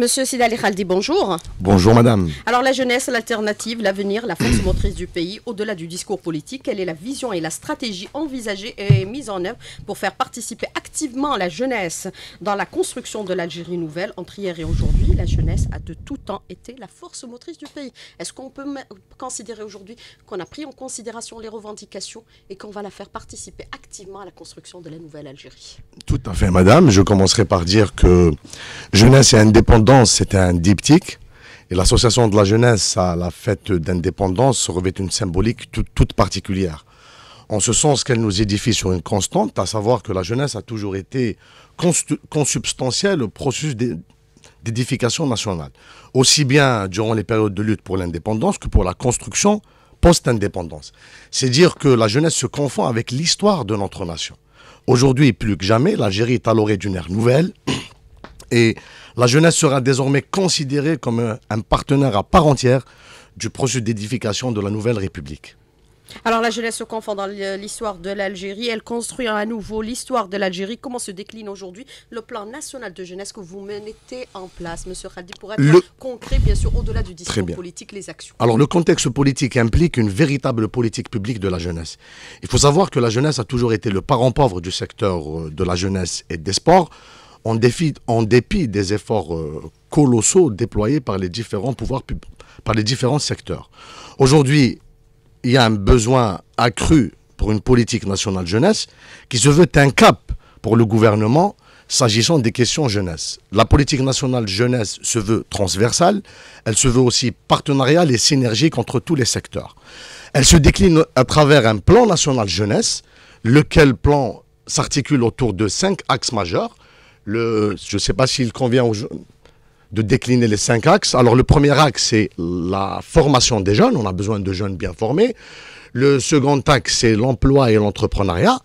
Monsieur Sidali Khaldi, bonjour. Bonjour madame. Alors la jeunesse, l'alternative, l'avenir, la force motrice du pays, au-delà du discours politique, quelle est la vision et la stratégie envisagée et mise en œuvre pour faire participer activement la jeunesse dans la construction de l'Algérie nouvelle Entre hier et aujourd'hui, la jeunesse a de tout temps été la force motrice du pays. Est-ce qu'on peut considérer aujourd'hui qu'on a pris en considération les revendications et qu'on va la faire participer activement à la construction de la nouvelle Algérie Tout à fait madame. Je commencerai par dire que jeunesse et indépendance c'était un diptyque. Et l'association de la jeunesse à la fête d'indépendance revêt une symbolique toute, toute particulière. En ce sens qu'elle nous édifie sur une constante, à savoir que la jeunesse a toujours été consubstantielle au processus d'édification nationale, aussi bien durant les périodes de lutte pour l'indépendance que pour la construction post-indépendance. C'est dire que la jeunesse se confond avec l'histoire de notre nation. Aujourd'hui, plus que jamais, l'Algérie est à l'orée d'une ère nouvelle, et la jeunesse sera désormais considérée comme un, partenaire à part entière du projet d'édification de la nouvelle République. Alors la jeunesse se confond dans l'histoire de l'Algérie, elle construit à nouveau l'histoire de l'Algérie. Comment se décline aujourd'hui le plan national de jeunesse que vous mettez en place, Monsieur Khaldi, pour être concret, bien sûr, au-delà du discours politique, les actions Alors le contexte politique implique une véritable politique publique de la jeunesse. Il faut savoir que la jeunesse a toujours été le parent pauvre du secteur euh, de la jeunesse et des sports en, dépit des efforts euh, colossaux déployés par les différents pouvoirs par les différents secteurs. Aujourd'hui, il y a un besoin accru pour une politique nationale jeunesse qui se veut un cap pour le gouvernement s'agissant des questions jeunesse. La politique nationale jeunesse se veut transversale, elle se veut aussi partenariale et synergique entre tous les secteurs. Elle se décline à travers un plan national jeunesse, lequel plan s'articule autour de cinq axes majeurs je ne sais pas s'il convient aux, de décliner les cinq axes. Alors le premier axe, c'est la formation des jeunes. On a besoin de jeunes bien formés. Le second axe, c'est l'emploi et l'entrepreneuriat.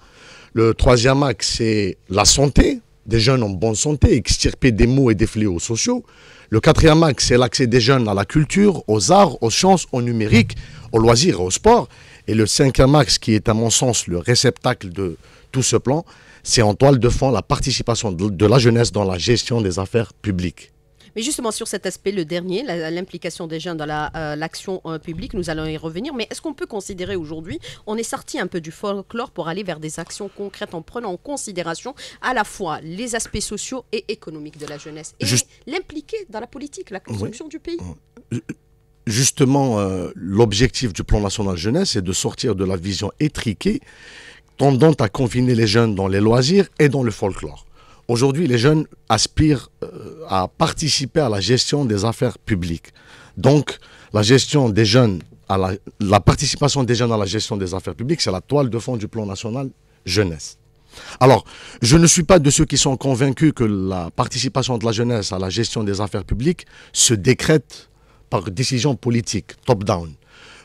Le troisième axe, c'est la santé. Des jeunes en bonne santé, extirper des maux et des fléaux sociaux. Le quatrième axe, c'est l'accès des jeunes à la culture, aux arts, aux sciences, au numérique, aux loisirs et au sport. Et le cinquième axe, qui est à mon sens le réceptacle de tout ce plan, c'est en toile de fond la participation de, la jeunesse dans la gestion des affaires publiques. Mais justement, sur cet aspect, le dernier, l'implication des jeunes dans euh, l'action euh, publique, nous allons y revenir. Mais est-ce qu'on peut considérer aujourd'hui, on est sorti un peu du folklore pour aller vers des actions concrètes en prenant en considération à la fois les aspects sociaux et économiques de la jeunesse et l'impliquer dans la politique, la construction du pays euh, Justement, l'objectif du plan national jeunesse est de sortir de la vision étriquée tendant à confiner les jeunes dans les loisirs et dans le folklore. Aujourd'hui, les jeunes aspirent euh, à participer à la gestion des affaires publiques. Donc, la gestion des jeunes, à la, la participation des jeunes à la gestion des affaires publiques, c'est la toile de fond du plan national jeunesse. Alors, je ne suis pas de ceux qui sont convaincus que la participation de la jeunesse à la gestion des affaires publiques se décrète par décision politique, top-down.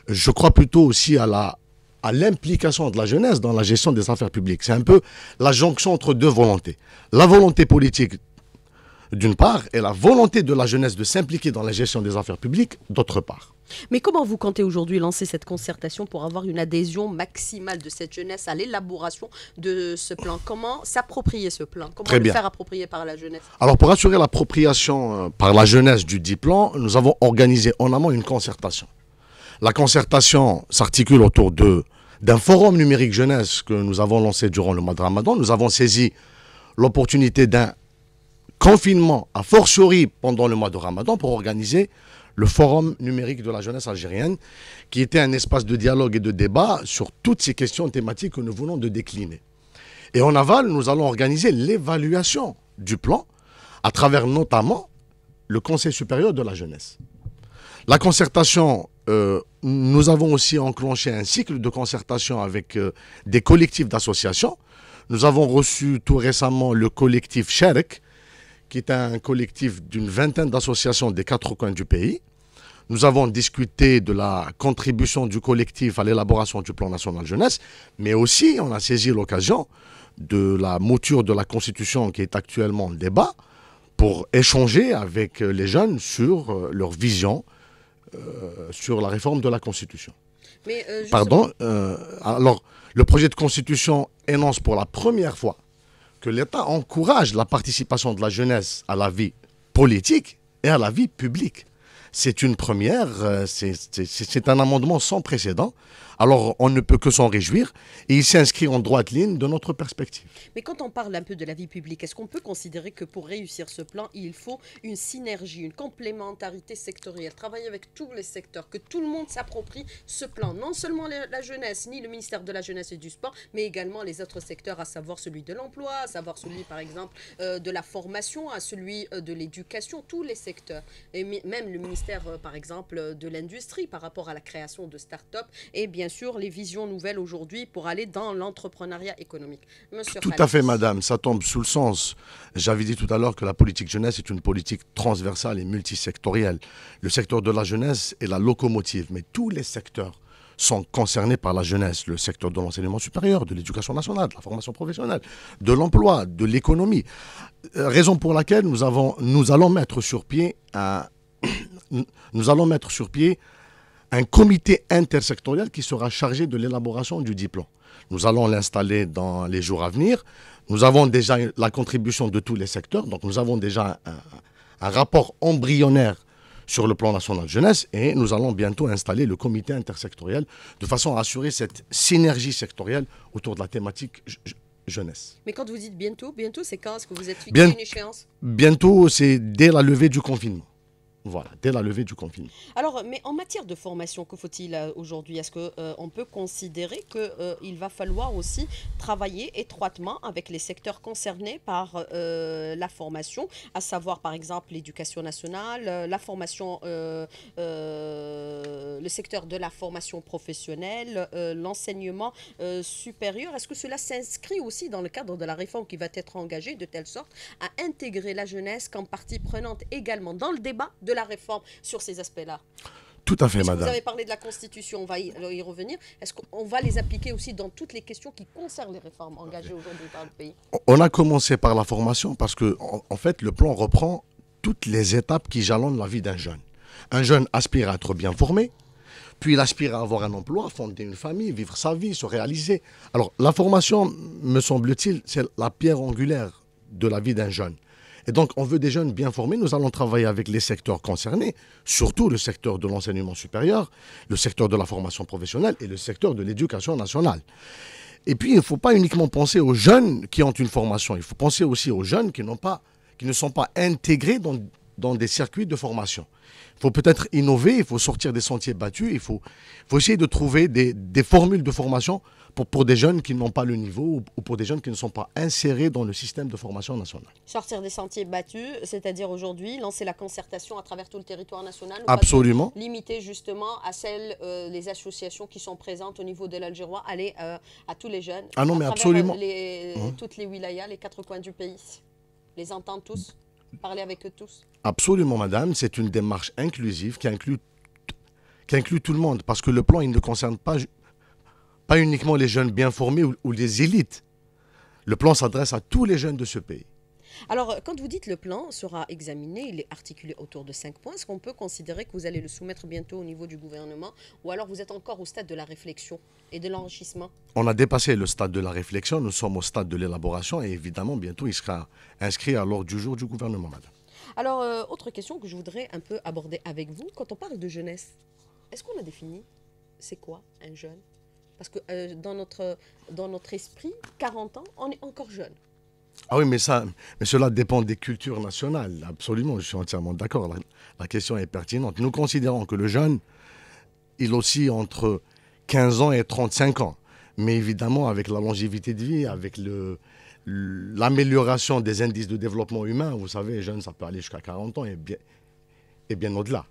Je crois plutôt aussi à la à l'implication de la jeunesse dans la gestion des affaires publiques. C'est un peu la jonction entre deux volontés. La volonté politique d'une part et la volonté de la jeunesse de s'impliquer dans la gestion des affaires publiques d'autre part. Mais comment vous comptez aujourd'hui lancer cette concertation pour avoir une adhésion maximale de cette jeunesse à l'élaboration de ce plan Comment s'approprier ce plan Comment le faire approprier par la jeunesse Alors pour assurer l'appropriation euh, par la jeunesse du dit plan, nous avons organisé en amont une concertation. La concertation s'articule autour d'un forum numérique jeunesse que nous avons lancé durant le mois de Ramadan. Nous avons saisi l'opportunité d'un confinement, à fortiori pendant le mois de Ramadan, pour organiser le forum numérique de la jeunesse algérienne, qui était un espace de dialogue et de débat sur toutes ces questions thématiques que nous venons de décliner. Et en aval, nous allons organiser l'évaluation du plan à travers notamment le Conseil supérieur de la jeunesse. La concertation euh, nous avons aussi enclenché un cycle de concertation avec euh, des collectifs d'associations. Nous avons reçu tout récemment le collectif Cherk, qui est un collectif d'une vingtaine d'associations des quatre coins du pays. Nous avons discuté de la contribution du collectif à l'élaboration du plan national jeunesse, mais aussi on a saisi l'occasion de la mouture de la Constitution qui est actuellement en débat pour échanger avec euh, les jeunes sur euh, leur vision, euh, sur la réforme de la Constitution. Euh, Pardon. Euh, alors, le projet de constitution énonce pour la première fois que l'État encourage la participation de la jeunesse à la vie politique et à la vie publique. C'est une première, c'est un amendement sans précédent alors on ne peut que s'en réjouir et il s'inscrit en droite ligne de notre perspective. Mais quand on parle un peu de la vie publique, est-ce qu'on peut considérer que pour réussir ce plan, il faut une synergie, une complémentarité sectorielle, travailler avec tous les secteurs, que tout le monde s'approprie ce plan, non seulement la jeunesse, ni le ministère de la jeunesse et du sport, mais également les autres secteurs, à savoir celui de l'emploi, à savoir celui par exemple euh, de la formation, à celui euh, de l'éducation, tous les secteurs, et même le ministère euh, par exemple de l'industrie par rapport à la création de start-up et eh bien sur les visions nouvelles aujourd'hui pour aller dans l'entrepreneuriat économique. Monsieur tout à fait, madame, ça tombe sous le sens. J'avais dit tout à l'heure que la politique jeunesse est une politique transversale et multisectorielle. Le secteur de la jeunesse est la locomotive, mais tous les secteurs sont concernés par la jeunesse, le secteur de l'enseignement supérieur, de l'éducation nationale, de la formation professionnelle, de l'emploi, de l'économie. Euh, raison pour laquelle nous, avons, nous allons mettre sur pied nous allons mettre sur pied un comité intersectoriel qui sera chargé de l'élaboration du diplôme. Nous allons l'installer dans les jours à venir. Nous avons déjà la contribution de tous les secteurs, donc nous avons déjà un, rapport embryonnaire sur le plan national de jeunesse et nous allons bientôt installer le comité intersectoriel de façon à assurer cette synergie sectorielle autour de la thématique jeunesse. Mais quand vous dites bientôt, bientôt c'est quand Est-ce que vous êtes fixé une échéance Bientôt, c'est dès la levée du confinement. Voilà, dès la levée du confinement. Alors, mais en matière de formation, que faut-il euh, aujourd'hui Est-ce qu'on euh, peut considérer qu'il euh, il va falloir aussi travailler étroitement avec les secteurs concernés par la formation, à savoir par exemple l'éducation nationale, la formation, le secteur de la formation professionnelle, l'enseignement supérieur Est-ce que cela s'inscrit aussi dans le cadre de la réforme qui va être engagée de telle sorte à intégrer la jeunesse comme partie prenante également dans le débat de de la réforme sur ces aspects-là tout à fait, madame. Vous avez parlé de la Constitution, on va euh, y, revenir. Est-ce qu'on va les appliquer aussi dans toutes les questions qui concernent les réformes engagées aujourd'hui par le pays On a commencé par la formation parce que, en, en fait, le plan reprend toutes les étapes qui jalonnent la vie d'un jeune. Un jeune aspire à être bien formé, puis il aspire à avoir un emploi, fonder une famille, vivre sa vie, se réaliser. Alors, la formation, me semble-t-il, c'est la pierre angulaire de la vie d'un jeune. Et donc, on veut des jeunes bien formés. Nous allons travailler avec les secteurs concernés, surtout le secteur de l'enseignement supérieur, le secteur de la formation professionnelle et le secteur de l'éducation nationale. Et puis, il ne faut pas uniquement penser aux jeunes qui ont une formation. Il faut penser aussi aux jeunes qui, pas, qui ne sont pas intégrés dans des circuits de formation. Il faut peut-être innover, il faut sortir des sentiers battus, il faut, essayer de trouver des, formules de formation pour, des jeunes qui n'ont pas le niveau ou pour des jeunes qui ne sont pas insérés dans le système de formation nationale. Sortir des sentiers battus, c'est-à-dire aujourd'hui lancer la concertation à travers tout le territoire national Absolument. Limiter justement à celles, euh, les associations qui sont présentes au niveau de l'Algérois, aller euh, à tous les jeunes. Ah non, à mais absolument. Euh, hein? Toutes les wilayas, les quatre coins du pays. Les entendre tous, parler avec eux tous. Absolument, madame. C'est une démarche inclusive qui inclut, qui inclut tout le monde. Parce que le plan, il ne concerne pas, pas uniquement les jeunes bien formés ou, les élites. Le plan s'adresse à tous les jeunes de ce pays. Alors, euh, quand vous dites le plan sera examiné, il est articulé autour de cinq points. Est-ce qu'on peut considérer que vous allez le soumettre bientôt au niveau du gouvernement ou alors vous êtes encore au stade de la réflexion et de l'enrichissement On a dépassé le stade de la réflexion, nous sommes au stade de l'élaboration et évidemment, bientôt, il sera inscrit à l'ordre du jour du gouvernement, madame. Alors, euh, autre question que je voudrais un peu aborder avec vous, quand on parle de jeunesse, est-ce qu'on a défini c'est quoi un jeune Parce que euh, dans, notre, dans notre esprit, 40 ans, on est encore jeune. Ah oui, mais, ça, mais cela dépend des cultures nationales, absolument, je suis entièrement d'accord. La, question est pertinente. Nous considérons que le jeune, il aussi entre 15 ans et 35 ans. Mais évidemment, avec la longévité de vie, avec le, l'amélioration des indices de développement humain, vous savez, jeune, ça peut aller jusqu'à 40 ans et bien, et bien au-delà.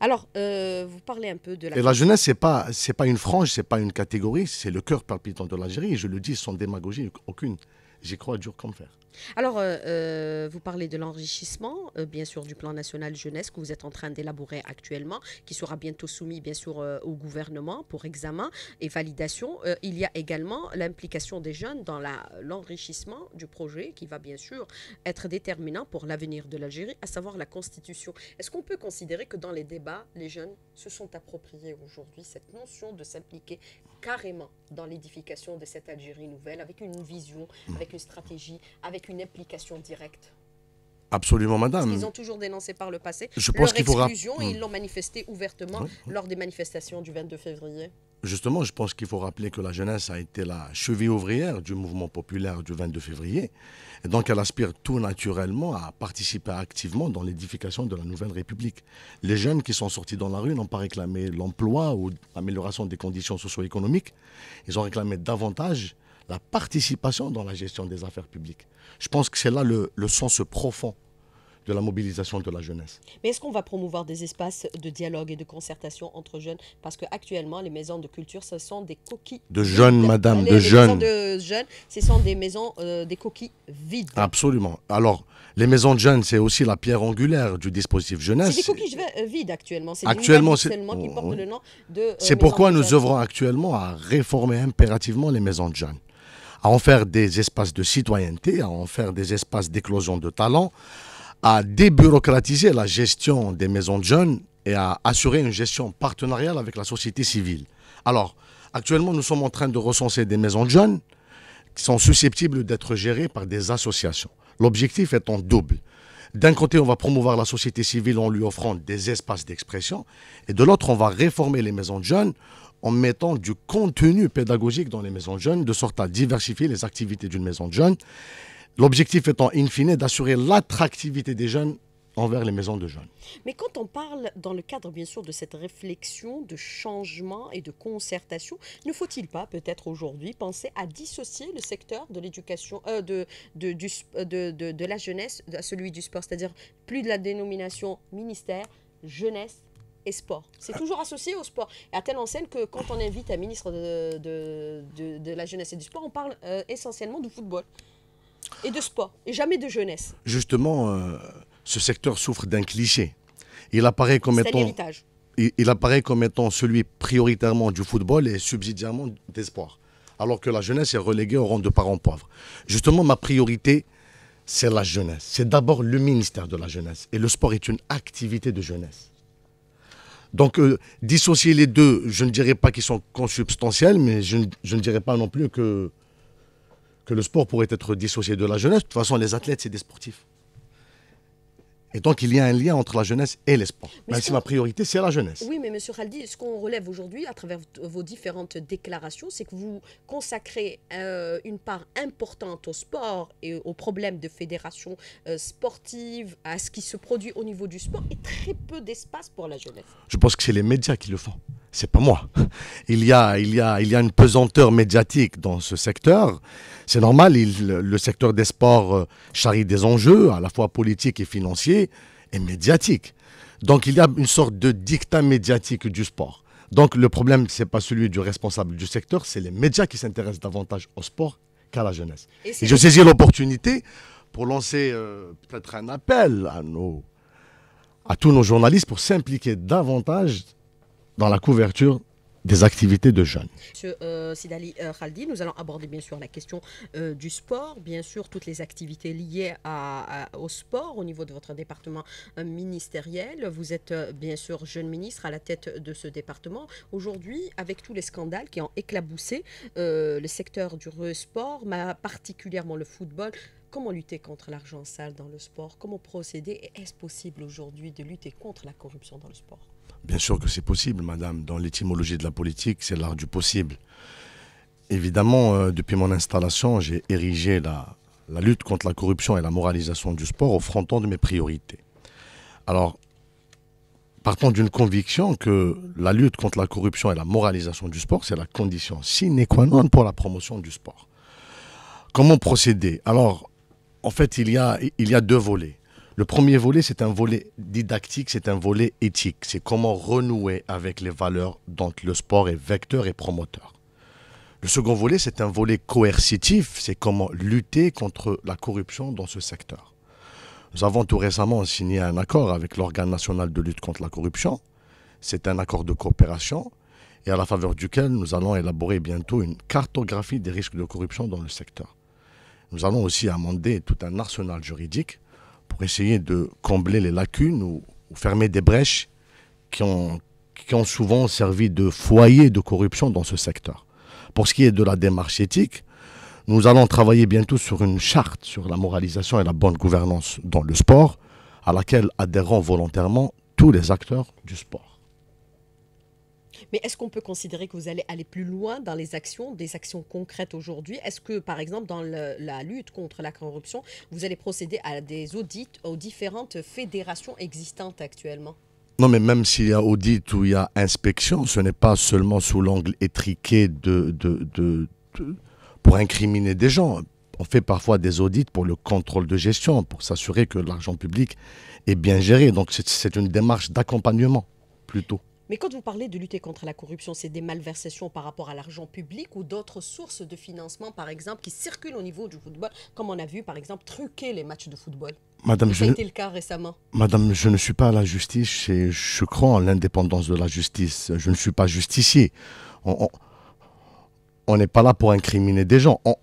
Alors, euh, vous parlez un peu de la... Et la jeunesse, ce n'est pas, pas une frange, ce n'est pas une catégorie, c'est le cœur palpitant de l'Algérie. Je le dis sans démagogie aucune. J'y crois dur comme fer. Alors, euh, euh, vous parlez de l'enrichissement, euh, bien sûr, du plan national jeunesse que vous êtes en train d'élaborer actuellement, qui sera bientôt soumis, bien sûr, au gouvernement pour examen et validation. il y a également l'implication des jeunes dans l'enrichissement du projet qui va, bien sûr, être déterminant pour l'avenir de l'Algérie, à savoir la Constitution. Est-ce qu'on peut considérer que dans les débats, les jeunes se sont appropriés aujourd'hui cette notion de s'impliquer carrément dans l'édification de cette Algérie nouvelle, avec une vision, avec une stratégie, avec une implication directe. Absolument, madame. ils ont toujours dénoncé par le passé. Je pense leur exclusion, et hmm. ils l'ont manifesté ouvertement lors des manifestations du 22 février. Justement, je pense qu'il faut rappeler que la jeunesse a été la cheville ouvrière du mouvement populaire du 22 février. Et donc, elle aspire tout naturellement à participer activement dans l'édification de la nouvelle République. Les jeunes qui sont sortis dans la rue n'ont pas réclamé l'emploi ou l'amélioration des conditions socio-économiques. Ils ont réclamé davantage la participation dans la gestion des affaires publiques. Je pense que c'est là le, sens profond de la mobilisation de la jeunesse. Mais est-ce qu'on va promouvoir des espaces de dialogue et de concertation entre jeunes Parce qu'actuellement, les maisons de culture, ce sont des coquilles... De jeunes, madame, de les jeunes. de jeunes, ce sont des maisons, euh, des coquilles vides. Absolument. Alors, les maisons de jeunes, c'est aussi la pierre angulaire du dispositif jeunesse. C'est des coquilles euh, vides actuellement. C'est actuellement, c'est... Oh, euh, c'est pourquoi nous œuvrons actuellement à réformer impérativement les maisons de jeunes à en faire des espaces de citoyenneté, à en faire des espaces d'éclosion de talents, à débureaucratiser la gestion des maisons de jeunes et à assurer une gestion partenariale avec la société civile. Alors, actuellement, nous sommes en train de recenser des maisons de jeunes qui sont susceptibles d'être gérées par des associations. L'objectif est en double. D'un côté, on va promouvoir la société civile en lui offrant des espaces d'expression, et de l'autre, on va réformer les maisons de jeunes en mettant du contenu pédagogique dans les maisons de jeunes, de sorte à diversifier les activités d'une maison de jeunes. L'objectif étant, in fine, d'assurer l'attractivité des jeunes envers les maisons de jeunes. Mais quand on parle, dans le cadre bien sûr de cette réflexion de changement et de concertation, ne faut-il pas peut-être aujourd'hui penser à dissocier le secteur de l'éducation, euh, euh, de, de la jeunesse à celui du sport, c'est-à-dire plus de la dénomination ministère, jeunesse, et sport. C'est toujours associé au sport. Et à telle enseigne que quand on invite un ministre de, la jeunesse et du sport, on parle euh, essentiellement du football et de sport, et jamais de jeunesse. Justement, euh, ce secteur souffre d'un cliché. Il apparaît comme étant... il, apparaît comme étant celui prioritairement du football et subsidiairement des sports. Alors que la jeunesse est reléguée au rang de parents pauvres. Justement, ma priorité, c'est la jeunesse. C'est d'abord le ministère de la jeunesse. Et le sport est une activité de jeunesse. Donc, euh, dissocier les deux, je ne dirais pas qu'ils sont consubstantiels, mais je, ne dirais pas non plus que, que le sport pourrait être dissocié de la jeunesse. De toute façon, les athlètes, c'est des sportifs. Et donc, il y a un lien entre la jeunesse et l'espoir. Mais si ma priorité, c'est la jeunesse. Oui, mais M. Khaldi, ce qu'on relève aujourd'hui à travers vos différentes déclarations, c'est que vous consacrez euh, une part importante au sport et aux problèmes de fédération euh, sportive, à ce qui se produit au niveau du sport, et très peu d'espace pour la jeunesse. Je pense que c'est les médias qui le font c'est pas moi. Il y, a, il, y a, il y a une pesanteur médiatique dans ce secteur. C'est normal, le secteur des sports euh, charrie des enjeux, à la fois politiques et financiers, et médiatiques. Donc il y a une sorte de dictat médiatique du sport. Donc le problème, ce n'est pas celui du responsable du secteur, c'est les médias qui s'intéressent davantage au sport qu'à la jeunesse. Et, je saisis l'opportunité pour lancer euh, peut-être un appel à, nos, à tous nos journalistes pour s'impliquer davantage dans la couverture des activités de jeunes. Monsieur euh, Sidali euh, Khaldi, nous allons aborder bien sûr la question euh, du sport, bien sûr toutes les activités liées à, au sport au niveau de votre département ministériel. Vous êtes bien sûr jeune ministre à la tête de ce département. Aujourd'hui, avec tous les scandales qui ont éclaboussé le secteur du sport, mais particulièrement le football, comment lutter contre l'argent sale dans le sport Comment procéder Est-ce possible aujourd'hui de lutter contre la corruption dans le sport Bien sûr que c'est possible, madame. Dans l'étymologie de la politique, c'est l'art du possible. Évidemment, euh, depuis mon installation, j'ai érigé la, la lutte contre la corruption et la moralisation du sport au fronton de mes priorités. Alors, partons d'une conviction que la lutte contre la corruption et la moralisation du sport, c'est la condition sine qua non pour la promotion du sport. Comment procéder Alors, en fait, il y a, il y a deux volets. Le premier volet, c'est un volet didactique, c'est un volet éthique. C'est comment renouer avec les valeurs dont le sport est vecteur et promoteur. Le second volet, c'est un volet coercitif, c'est comment lutter contre la corruption dans ce secteur. Nous avons tout récemment signé un accord avec l'organe national de lutte contre la corruption. C'est un accord de coopération et à la faveur duquel nous allons élaborer bientôt une cartographie des risques de corruption dans le secteur. Nous allons aussi amender tout un arsenal juridique pour essayer de combler les lacunes ou, fermer des brèches qui ont, qui ont souvent servi de foyer de corruption dans ce secteur. Pour ce qui est de la démarche éthique, nous allons travailler bientôt sur une charte sur la moralisation et la bonne gouvernance dans le sport, à laquelle adhéreront volontairement tous les acteurs du sport. Mais est-ce qu'on peut considérer que vous allez aller plus loin dans les actions, des actions concrètes aujourd'hui Est-ce que, par exemple, dans la lutte contre la corruption, vous allez procéder à des audits aux différentes fédérations existantes actuellement non, mais même s'il y a audit ou il y a inspection, ce n'est pas seulement sous l'angle étriqué de, pour incriminer des gens. On fait parfois des audits pour le contrôle de gestion, pour s'assurer que l'argent public est bien géré. Donc c'est une démarche d'accompagnement plutôt. Mais quand vous parlez de lutter contre la corruption, c'est des malversations par rapport à l'argent public ou d'autres sources de financement, par exemple, qui circulent au niveau du football, comme on a vu, par exemple, truquer les matchs de football Madame, le cas récemment. Madame, je ne suis pas à la justice et je crois en l'indépendance de la justice. Je ne suis pas justicier. On n'est pas là pour incriminer des gens. On,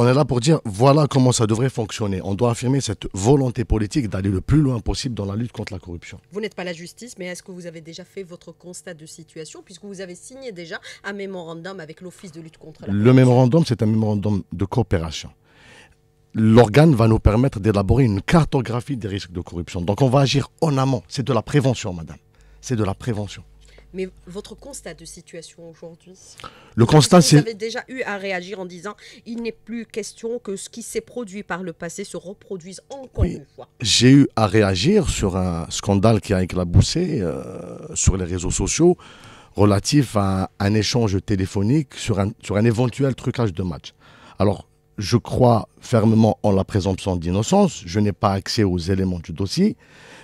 on est là pour dire voilà comment ça devrait fonctionner. On doit affirmer cette volonté politique d'aller le plus loin possible dans la lutte contre la corruption. Vous n'êtes pas la justice, mais est-ce que vous avez déjà fait votre constat de situation puisque vous avez signé déjà un mémorandum avec l'Office de lutte contre la corruption Le mémorandum, c'est un mémorandum de coopération l'organe va nous permettre d'élaborer une cartographie des risques de corruption. Donc on va agir en amont. C'est de la prévention, madame. C'est de la prévention. Mais votre constat de situation aujourd'hui Le constat, c'est. Vous avez déjà eu à réagir en disant il n'est plus question que ce qui s'est produit par le passé se reproduise encore une fois. J'ai eu à réagir sur un scandale qui a éclaboussé euh, sur les réseaux sociaux relatif à un échange téléphonique sur un, sur un éventuel trucage de match. Alors, je crois fermement en la présomption d'innocence, je n'ai pas accès aux éléments du dossier,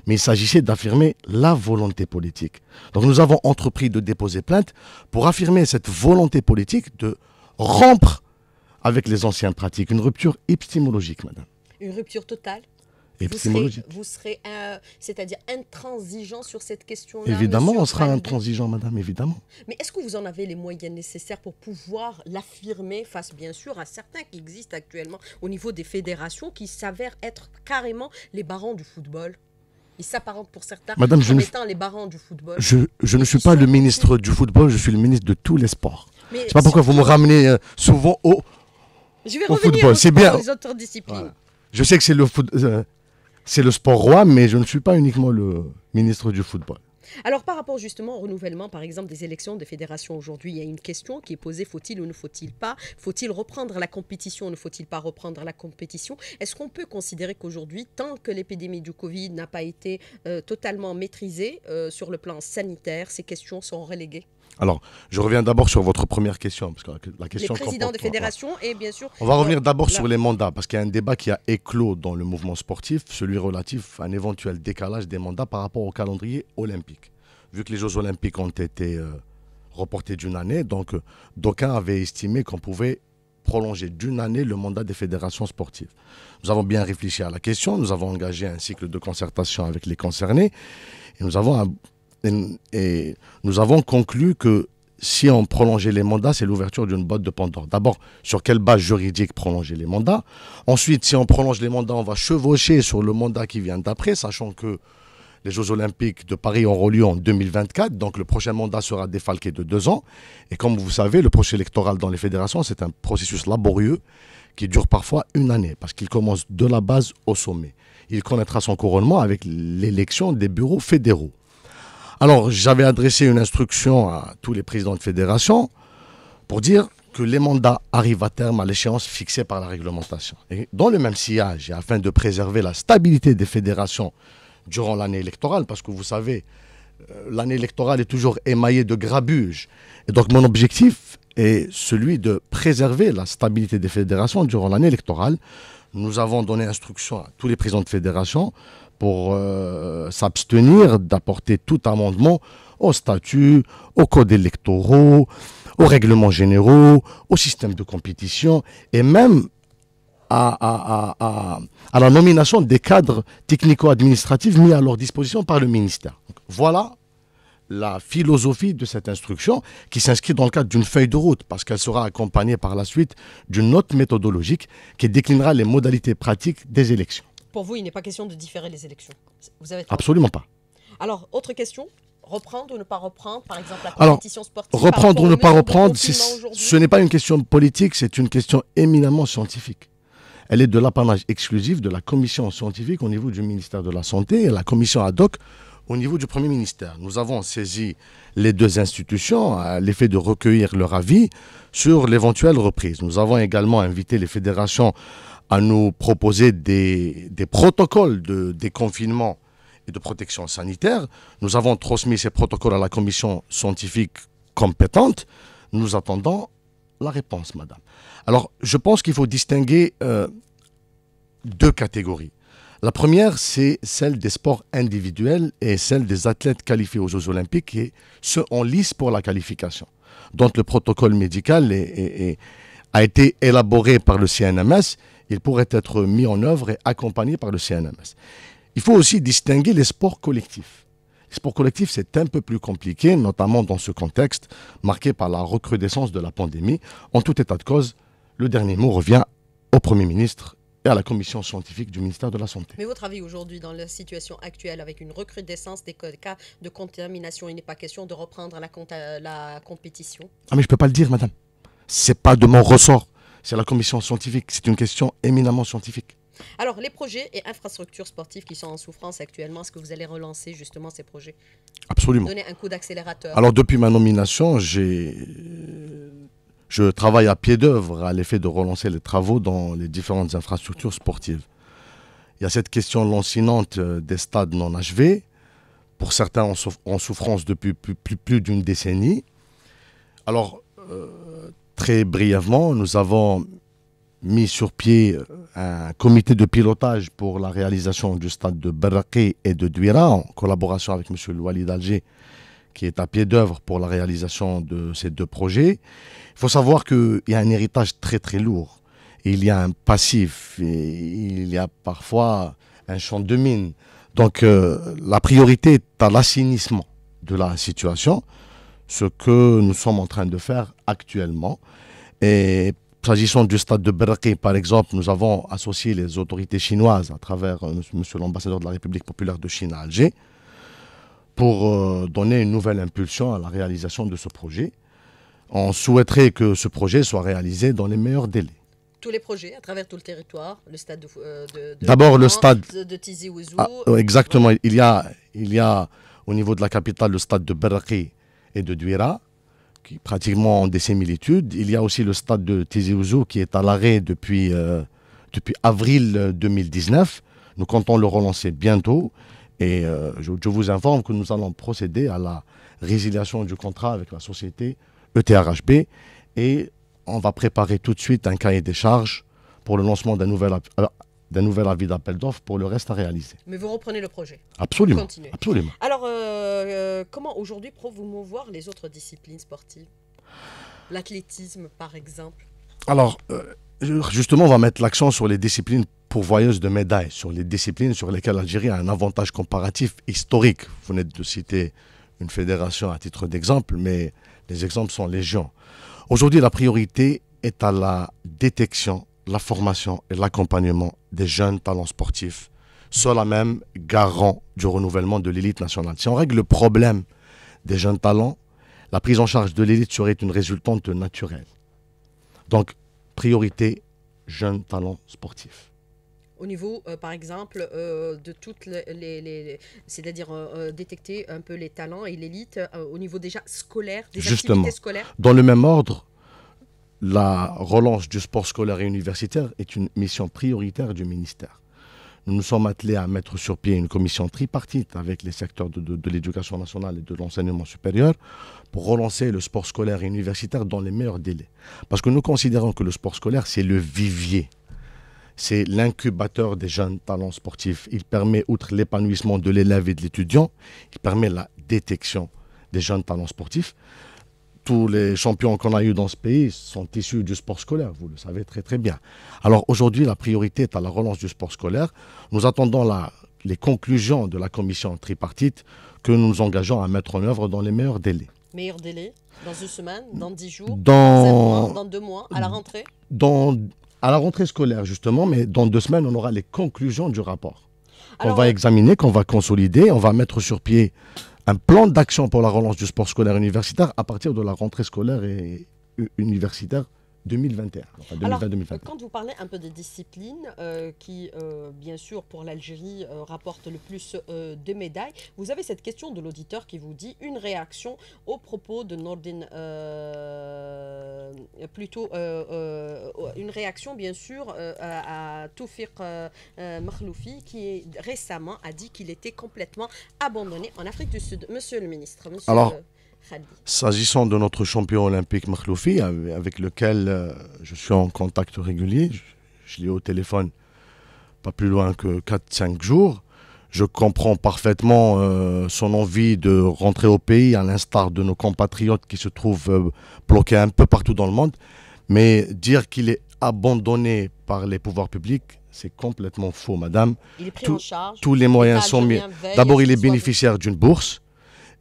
mais il s'agissait d'affirmer la volonté politique. Donc nous avons entrepris de déposer plainte pour affirmer cette volonté politique de rompre avec les anciennes pratiques, une rupture épistémologique, madame. Une rupture totale vous serez, euh, c'est-à-dire intransigeant sur cette question-là. Évidemment, on sera intransigeant, madame, évidemment. Mais est-ce que vous en avez les moyens nécessaires pour pouvoir l'affirmer face, bien sûr, à certains qui existent actuellement au niveau des fédérations qui s'avèrent être carrément les barons du football ils s'apparentent pour certains Madame, je les barons du football. Je, ne suis pas le ministre du football, je suis le ministre de tous les sports. Je ne sais pas pourquoi vous me ramenez euh, souvent au, football. C'est bien. Je sais que c'est le foot, euh, c'est le sport roi, mais je ne suis pas uniquement le ministre du football. Alors par rapport justement au renouvellement, par exemple, des élections des fédérations aujourd'hui, il y a une question qui est posée, faut-il ou ne faut-il pas Faut-il reprendre la compétition ou ne faut-il pas reprendre la compétition Est-ce qu'on peut considérer qu'aujourd'hui, tant que l'épidémie du Covid n'a pas été euh, totalement maîtrisée euh, sur le plan sanitaire, ces questions sont reléguées alors, je reviens d'abord sur votre première question. Parce que la question les présidents des fédérations et bien sûr. On va revenir d'abord sur les mandats, parce qu'il y a un débat qui a éclos dans le mouvement sportif, celui relatif à un éventuel décalage des mandats par rapport au calendrier olympique. Vu que les Jeux olympiques ont été euh, reportés d'une année, donc euh, d'aucuns avaient estimé qu'on pouvait prolonger d'une année le mandat des fédérations sportives. Nous avons bien réfléchi à la question, nous avons engagé un cycle de concertation avec les concernés et nous avons et nous avons conclu que si on prolongeait les mandats, c'est l'ouverture d'une boîte de Pandore. D'abord, sur quelle base juridique prolonger les mandats Ensuite, si on prolonge les mandats, on va chevaucher sur le mandat qui vient d'après, sachant que les Jeux Olympiques de Paris auront lieu en 2024, donc le prochain mandat sera défalqué de deux ans. Et comme vous savez, le projet électoral dans les fédérations, c'est un processus laborieux qui dure parfois une année, parce qu'il commence de la base au sommet. Il connaîtra son couronnement avec l'élection des bureaux fédéraux. Alors, j'avais adressé une instruction à tous les présidents de fédération pour dire que les mandats arrivent à terme à l'échéance fixée par la réglementation. Et dans le même sillage, et afin de préserver la stabilité des fédérations durant l'année électorale, parce que vous savez, euh, l'année électorale est toujours émaillée de grabuge. Et donc, mon objectif est celui de préserver la stabilité des fédérations durant l'année électorale. Nous avons donné instruction à tous les présidents de fédération pour euh, s'abstenir d'apporter tout amendement au statut, aux codes électoraux, aux règlements généraux, au système de compétition et même à, la nomination des cadres technico-administratifs mis à leur disposition par le ministère. voilà la philosophie de cette instruction qui s'inscrit dans le cadre d'une feuille de route parce qu'elle sera accompagnée par la suite d'une note méthodologique qui déclinera les modalités pratiques des élections pour vous, il n'est pas question de différer les élections. Absolument pas. Alors, autre question reprendre ou ne pas reprendre, par exemple, la compétition sportive Reprendre ou ne pas reprendre, ce n'est pas une question politique, c'est une question éminemment scientifique. Elle est de l'apanage exclusif de la commission scientifique au niveau du ministère de la Santé et la commission ad hoc au niveau du Premier ministère. Nous avons saisi les deux institutions à euh, l'effet de recueillir leur avis sur l'éventuelle reprise. Nous avons également invité les fédérations à nous proposer des, protocoles de déconfinement et de protection sanitaire. Nous avons transmis ces protocoles à la commission scientifique compétente. Nous attendons la réponse, madame. Alors, je pense qu'il faut distinguer euh, deux catégories. La première, c'est celle des sports individuels et celle des athlètes qualifiés aux Jeux olympiques et ceux en lice pour la qualification, Donc, le protocole médical est a été élaboré par le CNMS, il pourrait être mis en œuvre et accompagné par le CNMS. Il faut aussi distinguer les sports collectifs. Les sports collectifs, c'est un peu plus compliqué, notamment dans ce contexte marqué par la recrudescence de la pandémie. En tout état de cause, le dernier mot revient au Premier ministre et à la commission scientifique du ministère de la Santé. Mais votre avis aujourd'hui, dans la situation actuelle, avec une recrudescence des cas de contamination, il n'est pas question de reprendre la, la compétition Ah mais je ne peux pas le dire, madame c'est pas de mon ressort. C'est la commission scientifique. C'est une question éminemment scientifique. Alors, les projets et infrastructures sportives qui sont en souffrance actuellement, est-ce que vous allez relancer justement ces projets Absolument. Donner un coup d'accélérateur Alors, depuis ma nomination, je travaille à pied d'œuvre à l'effet de relancer les travaux dans les différentes infrastructures sportives. Il y a cette question lancinante euh, des stades non achevés, pour certains en, souffrance depuis plus, d'une décennie. Alors, euh, très brièvement, nous avons mis sur pied euh, un comité de pilotage pour la réalisation du stade de Berraké et de Douira en collaboration avec M. Louali d'Alger, qui est à pied d'œuvre pour la réalisation de ces deux projets. Il faut savoir qu'il y a un héritage très très lourd. Il y a un passif, il y a parfois un champ de mine. Donc euh, la priorité est à l'assainissement de la situation ce que nous sommes en train de faire actuellement. Et s'agissant du stade de Berké, par exemple, nous avons associé les autorités chinoises à travers euh, M. l'ambassadeur de la République populaire de Chine à Alger pour euh, donner une nouvelle impulsion à la réalisation de ce projet. On souhaiterait que ce projet soit réalisé dans les meilleurs délais. Tous les projets à travers tout le territoire, le stade de, euh, D'abord le stade de, Tizi Ouzou. Ah, exactement, il, y a, il y a au niveau de la capitale le stade de Berké et de Duira, qui pratiquement ont des similitudes. Il y a aussi le stade de Tizi qui est à l'arrêt depuis, euh, depuis avril 2019. Euh, nous comptons le relancer bientôt. Et euh, je, vous informe que nous allons procéder à la résiliation du contrat avec la société ETRHB et on va préparer tout de suite un cahier des charges pour le lancement d'un nouvel d'un nouvel avis d'appel d'offres pour le reste à réaliser. Mais vous reprenez le projet Absolument. absolument. Alors, euh, euh, comment aujourd'hui comment vous mouvoir les autres disciplines sportives L'athlétisme, par exemple Alors, euh, justement, on va mettre l'accent sur les disciplines pourvoyeuses de médailles, sur les disciplines sur lesquelles l'Algérie a un avantage comparatif historique. Vous venez de citer une fédération à titre d'exemple, mais les exemples sont légion. Aujourd'hui, la priorité est à la détection la formation et l'accompagnement des jeunes talents sportifs soit la même garant du renouvellement de l'élite nationale. Si on règle le problème des jeunes talents, la prise en charge de l'élite serait une résultante naturelle. Donc, priorité, jeunes talents sportifs au niveau, euh, par exemple, euh, de toutes les, c'est-à-dire euh, détecter un peu les talents et l'élite au niveau déjà scolaire, des activités scolaires. Dans le même ordre, la relance du sport scolaire et universitaire est une mission prioritaire du ministère. Nous nous sommes attelés à mettre sur pied une commission tripartite avec les secteurs de, l'éducation nationale et de l'enseignement supérieur pour relancer le sport scolaire et universitaire dans les meilleurs délais. Parce que nous considérons que le sport scolaire, c'est le vivier c'est l'incubateur des jeunes talents sportifs. Il permet, outre l'épanouissement de l'élève et de l'étudiant, il permet la détection des jeunes talents sportifs tous les champions qu'on a eus dans ce pays sont issus du sport scolaire, vous le savez très très bien. Alors aujourd'hui, la priorité est à la relance du sport scolaire. Nous attendons les conclusions de la commission tripartite que nous nous engageons à mettre en œuvre dans les meilleurs délais. Meilleurs délais Dans une semaine Dans dix jours Dans, mois, dans deux mois À la rentrée À la rentrée scolaire, justement, mais dans deux semaines, on aura les conclusions du rapport. On va euh, examiner, qu'on va consolider, on va mettre sur pied un plan d'action pour la relance du sport scolaire universitaire à partir de la rentrée scolaire et universitaire 2021. Quand vous parlez un peu des disciplines euh, qui, euh, bien sûr, pour l'Algérie, euh, rapporte le plus de médailles, vous avez cette question de l'auditeur qui vous dit une réaction au propos de Nordin, plutôt une réaction, bien sûr, à, Toufir Makhloufi qui récemment a dit qu'il était complètement abandonné en Afrique du Sud. Monsieur le ministre, monsieur S'agissant de notre champion olympique Makhloufi, avec lequel euh, je suis en contact régulier, je, l'ai au téléphone pas plus loin que 4-5 jours, je comprends parfaitement euh, son envie de rentrer au pays, à l'instar de nos compatriotes qui se trouvent euh, bloqués un peu partout dans le monde. Mais dire qu'il est abandonné par les pouvoirs publics, c'est complètement faux, madame. Il est pris en charge. Tous les moyens sont mis. D'abord, il est bénéficiaire d'une bourse.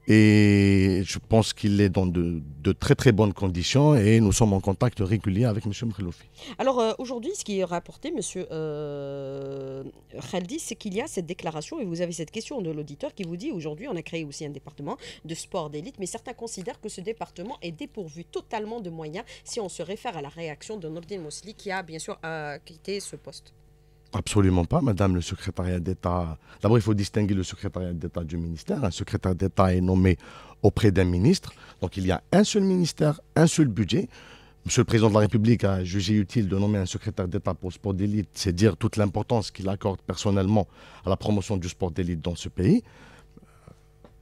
Et je pense qu'il est dans de, très très bonnes conditions et nous sommes en contact régulier avec M. Mkhloufi. Alors euh, aujourd'hui, ce qui est rapporté, M. Euh, Khaldi, c'est qu'il y a cette déclaration et vous avez cette question de l'auditeur qui vous dit aujourd'hui on a créé aussi un département de sport d'élite, mais certains considèrent que ce département est dépourvu totalement de moyens si on se réfère à la réaction de Nordin Mosli qui a bien sûr euh, quitté ce poste. Absolument pas, madame. Le secrétariat d'État. D'abord, il faut distinguer le secrétariat d'État du ministère. Un secrétaire d'État est nommé auprès d'un ministre. Donc, il y a un seul ministère, un seul budget. Monsieur le Président de la République a jugé utile de nommer un secrétaire d'État pour le sport d'élite. C'est dire toute l'importance qu'il accorde personnellement à la promotion du sport d'élite dans ce pays.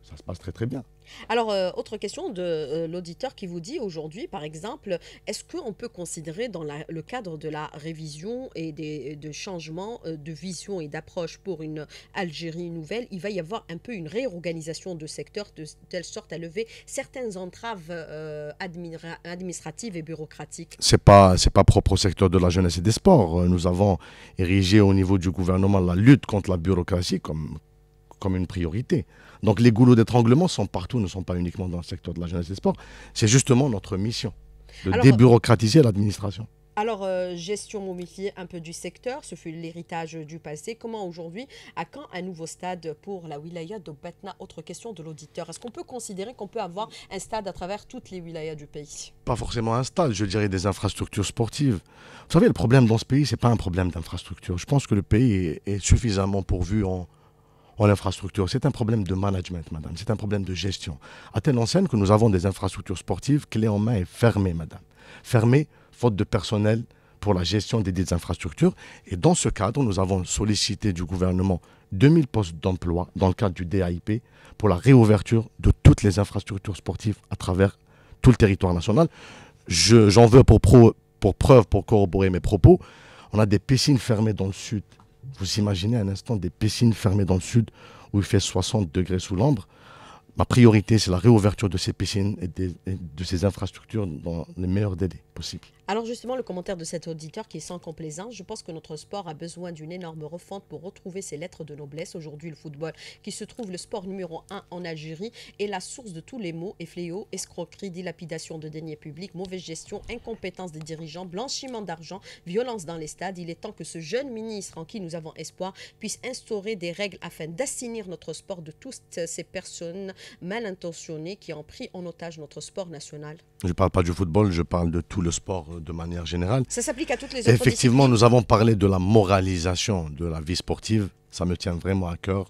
Ça se passe très très bien. Alors, euh, autre question de euh, l'auditeur qui vous dit aujourd'hui, par exemple, est-ce qu'on peut considérer dans le cadre de la révision et des, de changements euh, de vision et d'approche pour une Algérie nouvelle, il va y avoir un peu une réorganisation de secteurs de telle sorte à lever certaines entraves administratives et bureaucratiques C'est pas pas propre au secteur de la jeunesse et des sports. Nous avons érigé au niveau du gouvernement la lutte contre la bureaucratie comme comme une priorité. Donc les goulots d'étranglement sont partout, ne sont pas uniquement dans le secteur de la jeunesse et des sports. C'est justement notre mission de débureaucratiser l'administration. Alors, euh, gestion momifiée un peu du secteur, ce fut l'héritage du passé. Comment aujourd'hui, à quand un nouveau stade pour la wilaya de Batna Autre question de l'auditeur. Est-ce qu'on peut considérer qu'on peut avoir un stade à travers toutes les wilayas du pays Pas forcément un stade, je dirais des infrastructures sportives. Vous savez, le problème dans ce pays, ce n'est pas un problème d'infrastructure. Je pense que le pays est suffisamment pourvu en, en oh, infrastructure. C'est un problème de management, madame. C'est un problème de gestion. À telle enseigne que nous avons des infrastructures sportives clés en main et fermées, madame. Fermées, faute de personnel pour la gestion des infrastructures. Et dans ce cadre, nous avons sollicité du gouvernement 2000 postes d'emploi dans le cadre du DAIP pour la réouverture de toutes les infrastructures sportives à travers tout le territoire national. J'en veux pour, pour preuve, pour corroborer mes propos. On a des piscines fermées dans le sud vous imaginez un instant des piscines fermées dans le sud où il fait 60 degrés sous l'ombre. Ma priorité, c'est la réouverture de ces piscines et de, et de ces infrastructures dans les meilleurs délais possibles. Alors justement, le commentaire de cet auditeur qui est sans complaisance, je pense que notre sport a besoin d'une énorme refonte pour retrouver ses lettres de noblesse. Aujourd'hui, le football, qui se trouve le sport numéro un en Algérie, est la source de tous les maux et fléaux, escroquerie, dilapidation de deniers publics, mauvaise gestion, incompétence des dirigeants, blanchiment d'argent, violence dans les stades. Il est temps que ce jeune ministre en qui nous avons espoir puisse instaurer des règles afin d'assainir notre sport de toutes ces personnes mal intentionnées qui ont pris en otage notre sport national. Je ne parle pas du football, je parle de tout le sport euh, de manière générale. Ça s'applique à toutes les autres. Effectivement, nous avons parlé de la moralisation de la vie sportive. Ça me tient vraiment à cœur.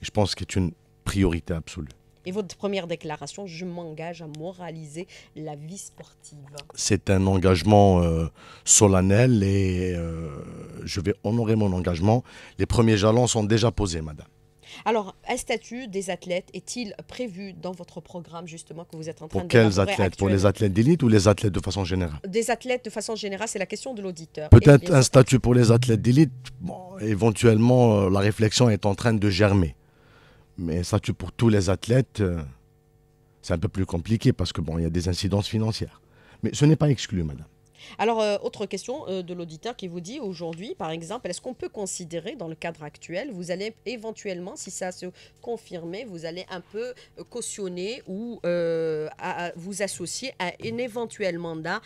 je pense que c'est une priorité absolue. Et votre première déclaration, je m'engage à moraliser la vie sportive. C'est un engagement euh, solennel et euh, je vais honorer mon engagement. Les premiers jalons sont déjà posés, madame. Alors, un statut des athlètes est-il prévu dans votre programme, justement, que vous êtes en train de pour quels athlètes Pour les athlètes d'élite ou les athlètes de façon générale Des athlètes de façon générale, c'est la question de l'auditeur. Peut-être un statut pour les athlètes d'élite. éventuellement, euh, la réflexion est en train de germer. Mais un statut pour tous les athlètes, euh, c'est un peu plus compliqué parce que, bon, il y a des incidences financières. Mais ce n'est pas exclu, madame. Alors, euh, autre question euh, de l'auditeur qui vous dit aujourd'hui, par exemple, est-ce qu'on peut considérer dans le cadre actuel, vous allez éventuellement, si ça se confirme, vous allez un peu euh, cautionner ou vous associer à un éventuel mandat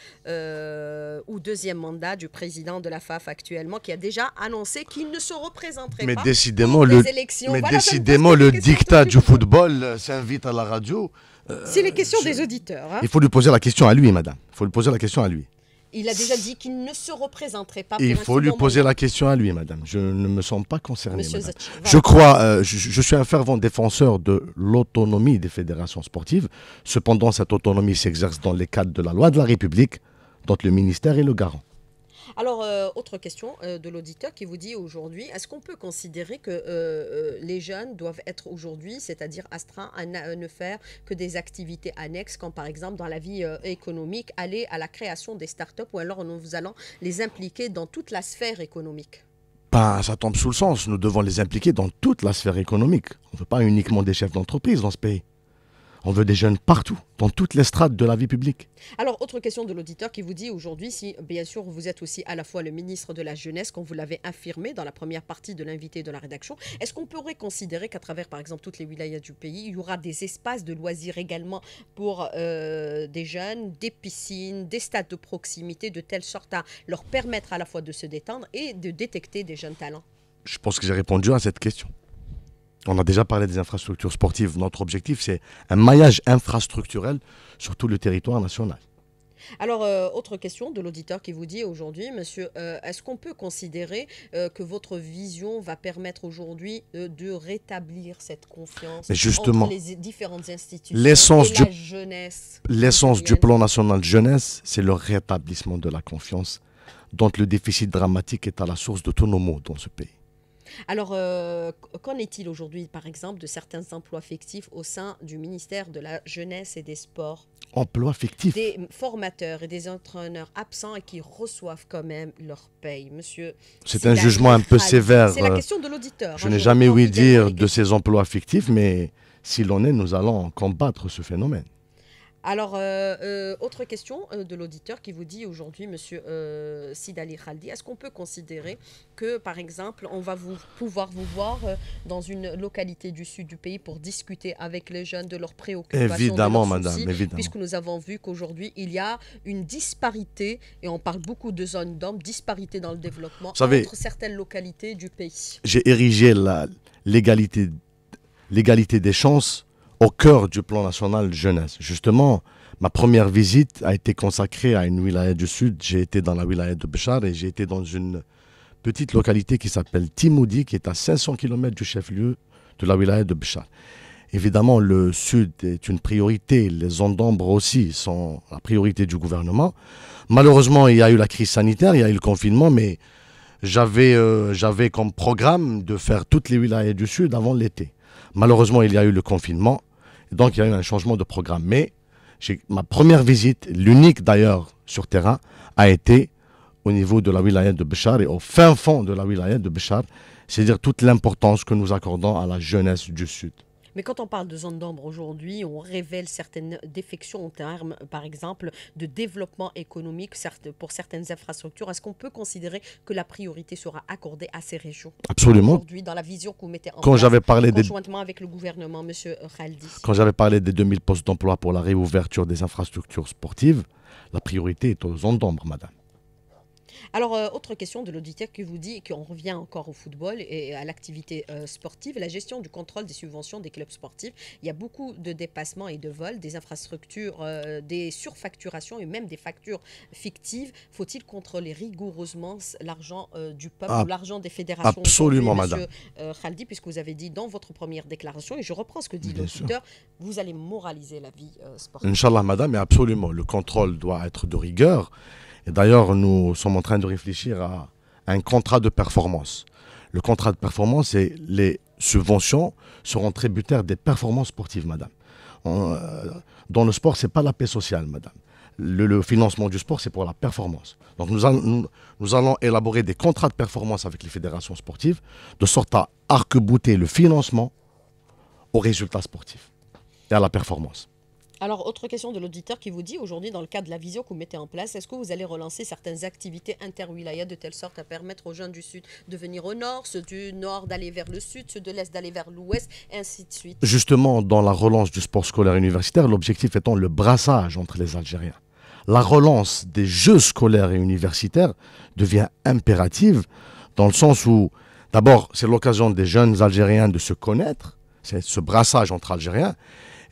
ou deuxième mandat du président de la FAF actuellement qui a déjà annoncé qu'il ne se représenterait mais pas décidément le, élections. Mais décidément, le dictat du football s'invite à la radio. C'est les questions des auditeurs. Hein. Il faut lui poser la question à lui, madame. Il faut lui poser la question à lui. Il a déjà dit qu'il ne se représenterait pas. Il faut lui poser la question à lui, madame. Je ne me sens pas concerné. Je crois, euh, je, suis un fervent défenseur de l'autonomie des fédérations sportives. Cependant, cette autonomie s'exerce dans les cadres de la loi de la République, dont le ministère est le garant. Alors, euh, autre question euh, de l'auditeur qui vous dit aujourd'hui, est-ce qu'on peut considérer que euh, les jeunes doivent être aujourd'hui, c'est-à-dire astreints à ne faire que des activités annexes, comme par exemple dans la vie économique, aller à la création des startups ou alors nous allons les impliquer dans toute la sphère économique ben, ça tombe sous le sens. Nous devons les impliquer dans toute la sphère économique. On ne veut pas uniquement des chefs d'entreprise dans ce pays. On veut des jeunes partout, dans toutes les strates de la vie publique. Alors, autre question de l'auditeur qui vous dit aujourd'hui, si bien sûr vous êtes aussi à la fois le ministre de la Jeunesse, comme vous l'avez affirmé dans la première partie de l'invité de la rédaction, est-ce qu'on pourrait considérer qu'à travers, par exemple, toutes les wilayas du pays, il y aura des espaces de loisirs également pour euh, des jeunes, des piscines, des stades de proximité, de telle sorte à leur permettre à la fois de se détendre et de détecter des jeunes talents Je pense que j'ai répondu à cette question. On a déjà parlé des infrastructures sportives. Notre objectif, c'est un maillage infrastructurel sur tout le territoire national. Alors, euh, autre question de l'auditeur qui vous dit aujourd'hui, monsieur, euh, est-ce qu'on peut considérer euh, que votre vision va permettre aujourd'hui de rétablir cette confiance justement, entre les différentes institutions l'essence du, la jeunesse L'essence du plan national jeunesse, c'est le rétablissement de la confiance dont le déficit dramatique est à la source de tous nos maux dans ce pays. Alors, euh, qu'en est-il aujourd'hui, par exemple, de certains emplois fictifs au sein du ministère de la Jeunesse et des Sports Emplois fictifs Des formateurs et des entraîneurs absents et qui reçoivent quand même leur paye, monsieur. C'est un jugement un peu sévère. C'est la euh, question de l'auditeur. Je hein, n'ai jamais ouï dire de ces emplois fictifs, mais si l'on est, nous allons combattre ce phénomène. Alors, euh, euh, autre question euh, de l'auditeur qui vous dit aujourd'hui, monsieur Sidali Ali Khaldi, est-ce qu'on peut considérer que, par exemple, on va pouvoir vous voir dans une localité du sud du pays pour discuter avec les jeunes de leurs préoccupations Évidemment, madame, évidemment. Puisque nous avons vu qu'aujourd'hui, il y a une disparité, et on parle beaucoup de zones d'hommes, disparité dans le développement entre certaines localités du pays. J'ai érigé l'égalité des chances au cœur du plan national jeunesse. Justement, ma première visite a été consacrée à une wilaya du sud. J'ai été dans la wilaya de Béchar et j'ai été dans une petite localité qui s'appelle Timoudi, qui est à 500 km du chef-lieu de la wilaya de Béchar. Évidemment, le sud est une priorité, les zones d'ombre aussi sont la priorité du gouvernement. Malheureusement, il y a eu la crise sanitaire, il y a eu le confinement, mais j'avais euh, j'avais comme programme de faire toutes les wilayas du sud avant l'été. Malheureusement, il y a eu le confinement donc, il y a eu un changement de programme. Mais ma première visite, l'unique d'ailleurs sur terrain, a été au niveau de la wilaya de Béchar et au fin fond de la wilaya de Béchar, c'est-à-dire toute l'importance que nous accordons à la jeunesse du Sud. Mais quand on parle de zone d'ombre aujourd'hui, on révèle certaines défections en termes, par exemple, de développement économique pour certaines infrastructures. Est-ce qu'on peut considérer que la priorité sera accordée à ces régions Absolument. Aujourd'hui, dans la vision que vous mettez en quand j'avais parlé conjointement avec le gouvernement, Monsieur Khaldi. Quand j'avais parlé des 2000 postes d'emploi pour la réouverture des infrastructures sportives, la priorité est aux zones d'ombre, madame. Alors, euh, autre question de l'auditeur qui vous dit qu'on revient encore au football et à l'activité euh, sportive, la gestion du contrôle des subventions des clubs sportifs. Il y a beaucoup de dépassements et de vols, des infrastructures, euh, des surfacturations et même des factures fictives. Faut-il contrôler rigoureusement l'argent du peuple ou l'argent des fédérations Absolument, madame. Khaldi, puisque vous avez dit dans votre première déclaration, et je reprends ce que dit l'auditeur, vous allez moraliser la vie sportive. Inch'Allah, madame, mais absolument. Le contrôle doit être de rigueur. Et d'ailleurs, nous sommes en train de réfléchir à un contrat de performance. Le contrat de performance et les subventions seront tributaires des performances sportives, madame. Euh, dans le sport, ce n'est pas la paix sociale, madame. Le, financement du sport, c'est pour la performance. Donc nous, nous, allons élaborer des contrats de performance avec les fédérations sportives, de sorte à arc-bouter le financement aux résultats sportifs et à la performance. Alors, autre question de l'auditeur qui vous dit aujourd'hui, dans le cadre de la vision que vous mettez en place, est-ce que vous allez relancer certaines activités interwilaya de telle sorte à permettre aux jeunes du Sud de venir au Nord, ceux du Nord d'aller vers le Sud, ceux de l'Est d'aller vers l'Ouest, ainsi de suite Justement, dans la relance du sport scolaire et universitaire, l'objectif étant le brassage entre les Algériens. La relance des jeux scolaires et universitaires devient impérative dans le sens où, d'abord, c'est l'occasion des jeunes Algériens de se connaître, c'est ce brassage entre Algériens,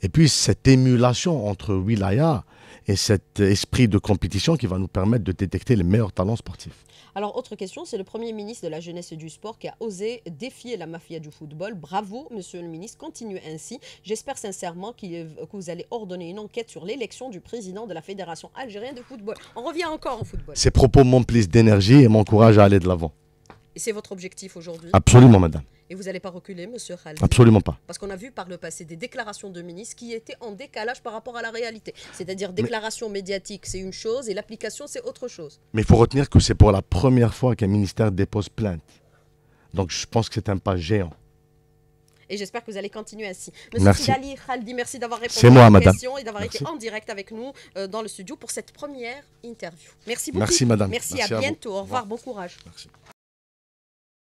et puis cette émulation entre Wilaya et cet esprit de compétition qui va nous permettre de détecter les meilleurs talents sportifs. Alors, autre question, c'est le Premier ministre de la Jeunesse et du Sport qui a osé défier la mafia du football. Bravo, monsieur le ministre, continuez ainsi. J'espère sincèrement que vous allez ordonner une enquête sur l'élection du président de la Fédération algérienne de football. On revient encore au football. Ces propos m'emplissent d'énergie et m'encouragent à aller de l'avant. Et c'est votre objectif aujourd'hui Absolument, madame. Et vous n'allez pas reculer, monsieur Khaldi Absolument pas. Parce qu'on a vu par le passé des déclarations de ministres qui étaient en décalage par rapport à la réalité. C'est-à-dire déclaration médiatique, c'est une chose, et l'application, c'est autre chose. Mais il faut retenir que c'est pour la première fois qu'un ministère dépose plainte. Donc je pense que c'est un pas géant et j'espère que vous allez continuer ainsi. Monsieur merci. Khaldi, merci d'avoir répondu à nos questions et d'avoir été en direct avec nous euh, dans le studio pour cette première interview. Merci beaucoup. Merci, madame. Merci, à, bientôt. Au revoir. Au revoir. Bon courage. Merci.